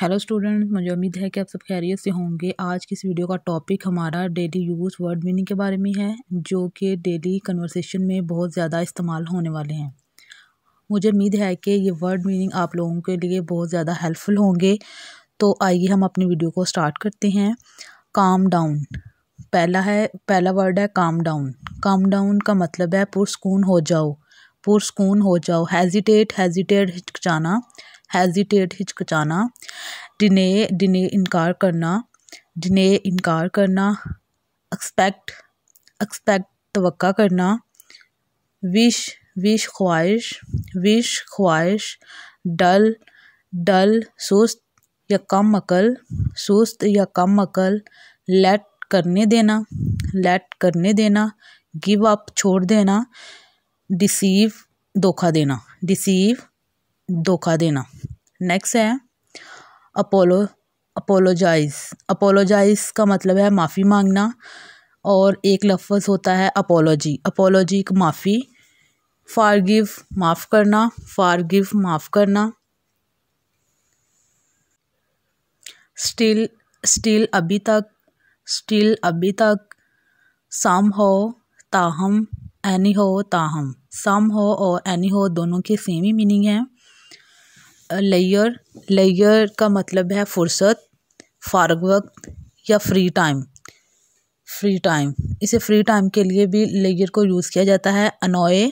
hello student मुझे उम्मीद है कि आप सब खैरियत से होंगे आज की इस वीडियो का टॉपिक हमारा डेली यूज़ वर्ड मीनिंग के बारे में है जो कि डेली कन्वर्सेशन में बहुत ज़्यादा इस्तेमाल होने वाले हैं मुझे उम्मीद है कि ये वर्ड मीनिंग आप लोगों के लिए बहुत ज़्यादा हेल्पफुल होंगे तो आइए हम अपनी वीडियो को स्टार्ट करते हैं काम डाउन पहला है पहला वर्ड है काम डाउन काम डाउन का मतलब है पुरस्कून हो जाओ पुरस्कून हो जाओ हेजिटेट हेजिटेट हिचकचाना हेजिटेट हिचकचाना डिने डिने इनकार करना डिने इनकार करना एक्सपेक्ट एक्सपेक्ट तवक्का करना विश विश ख्वाहिश विश ख्वाहिश डल डल सुस्त या कम अकल सुस्त या कम अकल लेट करने देना लेट करने देना गिव अप छोड़ देना डिसीव धोखा देना डिसीव धोखा देना नेक्स्ट है अपोलो अपोलोजाइज़ अपोलोजाइज़ का मतलब है माफ़ी मांगना और एक लफ्ज़ होता है अपोलॉजी अपोलॉजी माफ़ी फारगिव माफ़ करना फारगिव माफ़ करना स्टिल स्टिल अभी तक स्टिल अभी तक सम हो ताहम एनी हो ताहम सम हो और एनी हो दोनों के सेम ही मीनिंग हैं लेयर लेयर का मतलब है फुर्सत फारग वक्त या फ्री टाइम फ्री टाइम इसे फ्री टाइम के लिए भी लेयर को यूज़ किया जाता है अनोए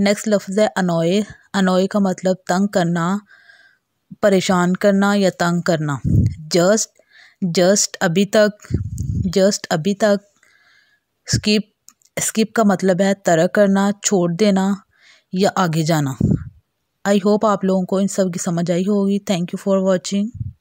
नेक्स्ट लफ्ज़ है अनोए अनोए का मतलब तंग करना परेशान करना या तंग करना जस्ट जस्ट अभी तक जस्ट अभी तक स्किप स्किप का मतलब है तरह करना छोड़ देना या आगे जाना आई होप आप लोगों को इन सब की समझ आई होगी थैंक यू फॉर वॉचिंग